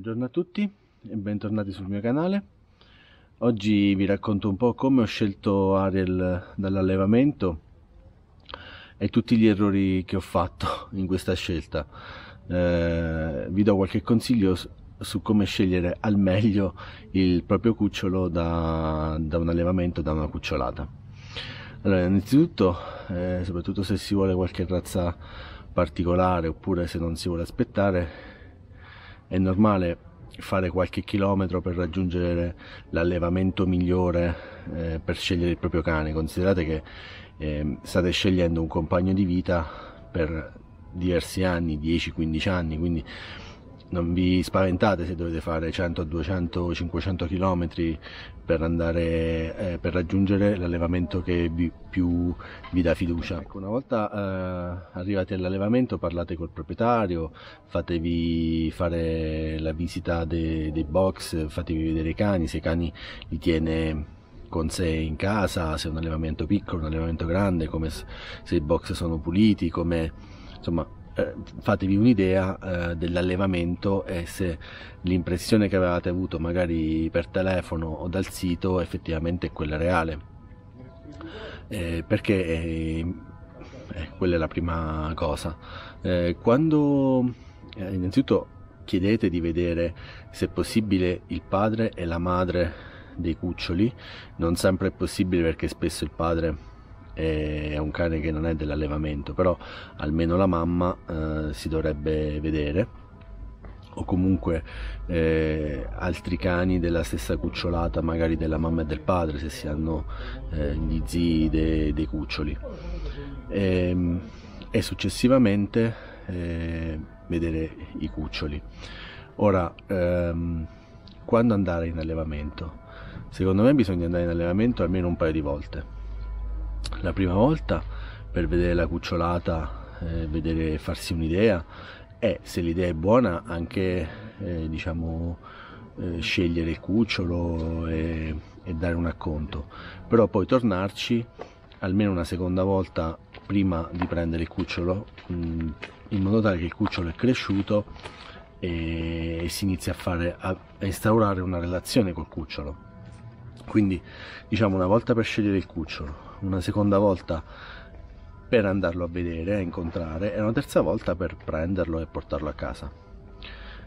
Buongiorno a tutti e bentornati sul mio canale. Oggi vi racconto un po' come ho scelto Ariel dall'allevamento e tutti gli errori che ho fatto in questa scelta. Eh, vi do qualche consiglio su, come scegliere al meglio il proprio cucciolo da, da un allevamento, da una cucciolata. Allora, innanzitutto, eh, soprattutto se si vuole qualche razza particolare oppure se non si vuole aspettare, è normale fare qualche chilometro per raggiungere l'allevamento migliore eh, per scegliere il proprio cane. Considerate che eh, state scegliendo un compagno di vita per diversi anni, 10-15 anni, quindi non vi spaventate se dovete fare 100, 200, 500 km per, andare, eh, per raggiungere l'allevamento che vi, più vi dà fiducia. Ecco, una volta eh, arrivati all'allevamento parlate col proprietario, fatevi fare la visita dei, dei box, fatevi vedere i cani, se i cani li tiene con sé in casa, se è un allevamento piccolo, un allevamento grande, come se i box sono puliti, come insomma eh, fatevi un'idea eh, dell'allevamento e se l'impressione che avevate avuto magari per telefono o dal sito effettivamente è quella reale. Eh, perché eh, eh, quella è la prima cosa. quando innanzitutto chiedete di vedere se è possibile il padre e la madre dei cuccioli, non sempre è possibile perché spesso il padre è un cane che non è dell'allevamento, però almeno la mamma eh, si dovrebbe vedere o comunque eh, altri cani della stessa cucciolata magari della mamma e del padre se si hanno eh, gli zii dei, dei cuccioli e, ehm, e successivamente eh, vedere i cuccioli ora ehm, quando andare in allevamento secondo me bisogna andare in allevamento almeno un paio di volte la prima volta per vedere la cucciolata, eh, vedere farsi un'idea e se l'idea è buona anche eh, diciamo eh, scegliere il cucciolo e, e, dare un acconto, però poi tornarci almeno una seconda volta prima di prendere il cucciolo mh, mm, in modo tale che il cucciolo è cresciuto e, e si inizia a, fare, a, a instaurare una relazione col cucciolo quindi diciamo una volta per scegliere il cucciolo una seconda volta per andarlo a vedere, a incontrare e una terza volta per prenderlo e portarlo a casa.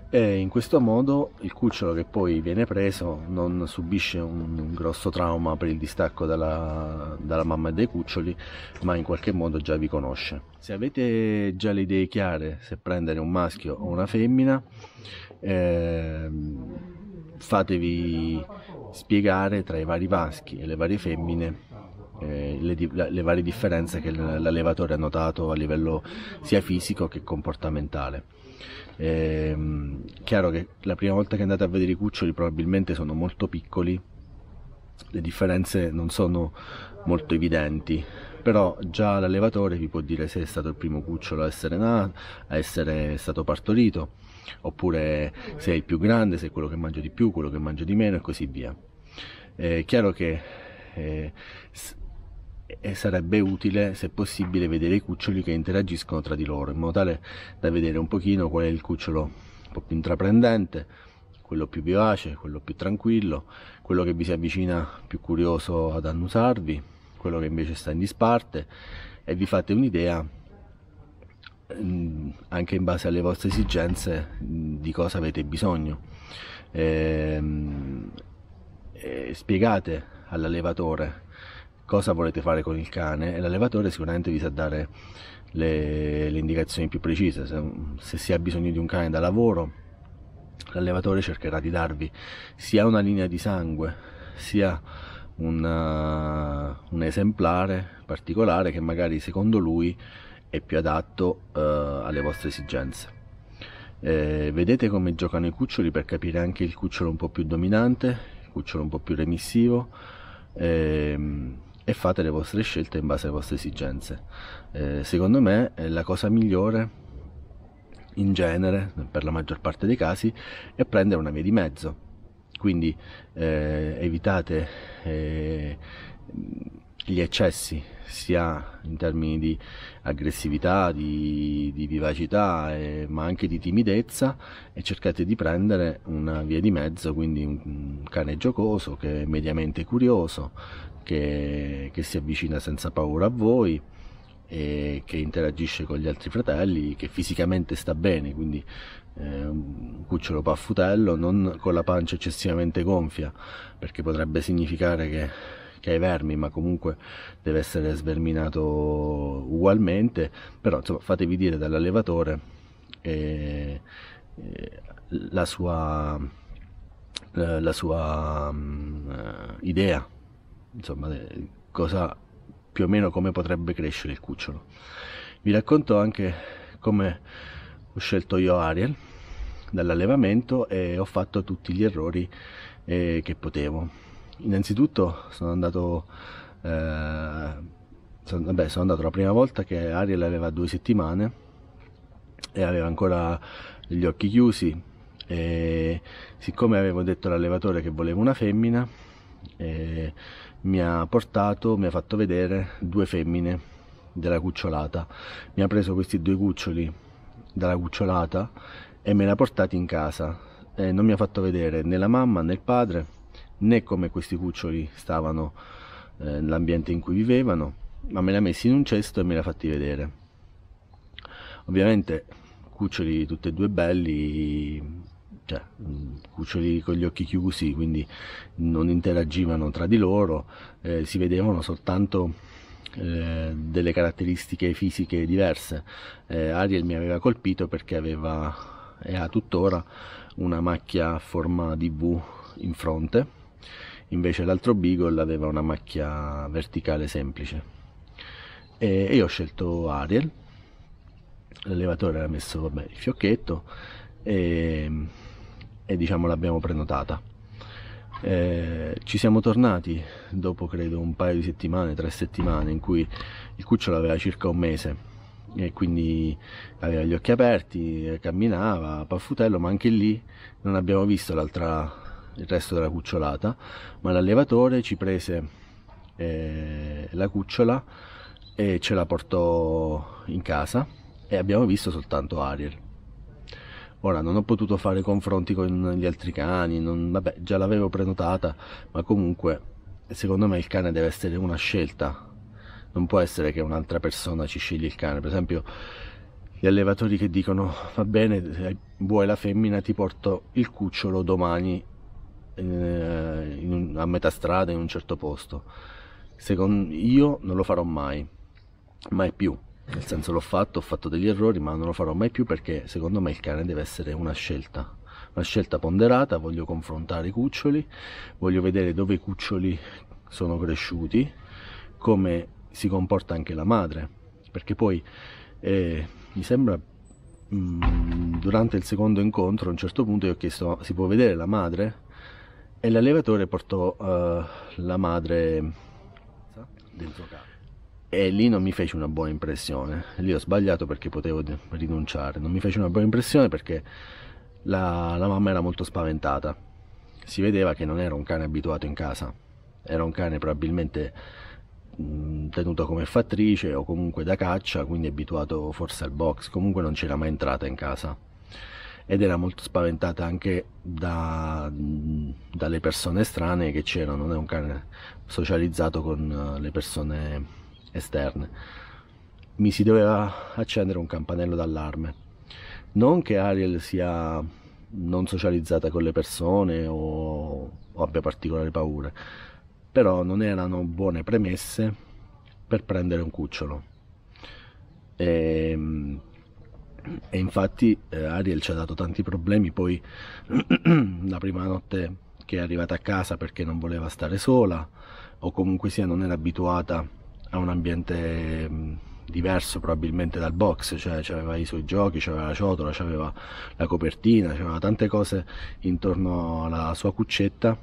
E in questo modo il cucciolo che poi viene preso non subisce un grosso trauma per il distacco dalla, dalla mamma e dai cuccioli, ma in qualche modo già vi conosce. Se avete già le idee chiare se prendere un maschio o una femmina, eh, fatevi spiegare tra i vari maschi e le varie femmine eh, le, le, varie differenze che l'allevatore ha notato a livello sia fisico che comportamentale. Eh, chiaro che la prima volta che andate a vedere i cuccioli probabilmente sono molto piccoli, le differenze non sono molto evidenti, però già l'allevatore vi può dire se è stato il primo cucciolo a essere nato, a essere stato partorito, oppure se è il più grande, se è quello che mangia di più, quello che mangia di meno e così via. È eh, chiaro che eh, e sarebbe utile se possibile vedere i cuccioli che interagiscono tra di loro in modo tale da vedere un pochino qual è il cucciolo un po' più intraprendente quello più vivace, quello più tranquillo, quello che vi si avvicina più curioso ad annusarvi, quello che invece sta in disparte e vi fate un'idea mm, anche in base alle vostre esigenze mm, di cosa avete bisogno. E, ehm, e eh, spiegate all'allevatore cosa volete fare con il cane e l'allevatore sicuramente vi sa dare le, le indicazioni più precise, se, se si ha bisogno di un cane da lavoro l'allevatore cercherà di darvi sia una linea di sangue sia una, un esemplare particolare che magari secondo lui è più adatto eh, alle vostre esigenze. Eh, vedete come giocano i cuccioli per capire anche il cucciolo un po' più dominante, il cucciolo un po' più remissivo. Ehm, e fate le vostre scelte in base alle vostre esigenze. Eh, secondo me eh, la cosa migliore in genere, per la maggior parte dei casi, è prendere una via di mezzo. Quindi eh, evitate eh, gli eccessi sia in termini di aggressività, di, di vivacità, eh, ma anche di timidezza e cercate di prendere una via di mezzo, quindi un, un cane giocoso che è mediamente curioso, che, che si avvicina senza paura a voi e che interagisce con gli altri fratelli, che fisicamente sta bene, quindi eh, un cucciolo paffutello, non con la pancia eccessivamente gonfia, perché potrebbe significare che, che hai vermi, ma comunque deve essere sverminato ugualmente, però insomma fatevi dire dall'allevatore eh, eh, la sua, la sua mm, eh, idea insomma, eh, cosa, più o meno come potrebbe crescere il cucciolo. Vi racconto anche come ho scelto io Ariel dall'allevamento e ho fatto tutti gli errori eh, che potevo. Innanzitutto sono andato, eh, sono, vabbè, sono andato la prima volta che Ariel aveva due settimane e aveva ancora gli occhi chiusi e siccome avevo detto all'allevatore che volevo una femmina e mi ha portato, mi ha fatto vedere due femmine della cucciolata. Mi ha preso questi due cuccioli dalla cucciolata e me li ha portati in casa. E non mi ha fatto vedere né la mamma né il padre né come questi cuccioli stavano eh, nell'ambiente in cui vivevano, ma me li ha messi in un cesto e me li ha fatti vedere. Ovviamente cuccioli tutti e due belli, cioè, cuccioli con gli occhi chiusi, quindi non interagivano tra di loro, eh, si vedevano soltanto eh, delle caratteristiche fisiche diverse. Eh, Ariel mi aveva colpito perché aveva e ha tuttora una macchia a forma di V in fronte, invece l'altro Beagle aveva una macchia verticale semplice. E, io ho scelto Ariel, l'allevatore ha messo vabbè, il fiocchetto e e diciamo l'abbiamo prenotata. Eh, ci siamo tornati dopo credo un paio di settimane, tre settimane, in cui il cucciolo aveva circa un mese e quindi aveva gli occhi aperti, camminava, paffutello, ma anche lì non abbiamo visto il resto della cucciolata, ma l'allevatore ci prese eh, la cucciola e ce la portò in casa e abbiamo visto soltanto Ariel. Ora non ho potuto fare confronti con gli altri cani, non, vabbè già l'avevo prenotata, ma comunque secondo me il cane deve essere una scelta, non può essere che un'altra persona ci sceglie il cane. Per esempio gli allevatori che dicono va bene, vuoi la femmina, ti porto il cucciolo domani eh, un, a metà strada in un certo posto. Secondo, io non lo farò mai, mai più. Nel senso l'ho fatto, ho fatto degli errori, ma non lo farò mai più perché secondo me il cane deve essere una scelta, una scelta ponderata, voglio confrontare i cuccioli, voglio vedere dove i cuccioli sono cresciuti, come si comporta anche la madre, perché poi eh, mi sembra mm, durante il secondo incontro a un certo punto io ho chiesto si può vedere la madre e l'allevatore portò uh, la madre dentro casa e lì non mi fece una buona impressione. Lì ho sbagliato perché potevo rinunciare. Non mi fece una buona impressione perché la, la mamma era molto spaventata. Si vedeva che non era un cane abituato in casa, era un cane probabilmente tenuto come fattrice o comunque da caccia, quindi abituato forse al box, comunque non c'era mai entrata in casa ed era molto spaventata anche da, dalle persone strane che c'erano, non è un cane socializzato con eh, le persone esterne. Mi si doveva accendere un campanello d'allarme. Non che Ariel sia non socializzata con le persone o, o abbia particolari paure, però non erano buone premesse per prendere un cucciolo. E, ehm, e infatti eh, Ariel ci ha dato tanti problemi poi la prima notte che è arrivata a casa perché non voleva stare sola o comunque sia non era abituata è un ambiente mm, diverso probabilmente dal box, cioè aveva i suoi giochi, aveva la ciotola, aveva la copertina, aveva tante cose intorno alla sua cuccetta,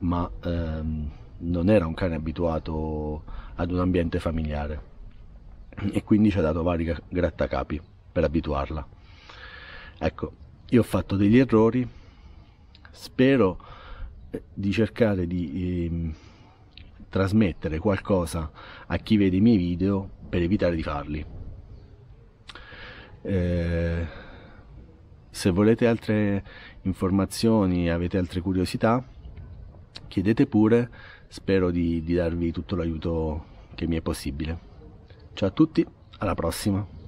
ma ehm, non era un cane abituato ad un ambiente familiare e quindi ci ha dato vari grattacapi per abituarla. Ecco, io ho fatto degli errori, spero eh, di cercare di... Ehm, trasmettere qualcosa a chi vede i miei video per evitare di farli. Eh, se volete altre informazioni, avete altre curiosità, chiedete pure, spero di, di darvi tutto l'aiuto che mi è possibile. Ciao a tutti, alla prossima!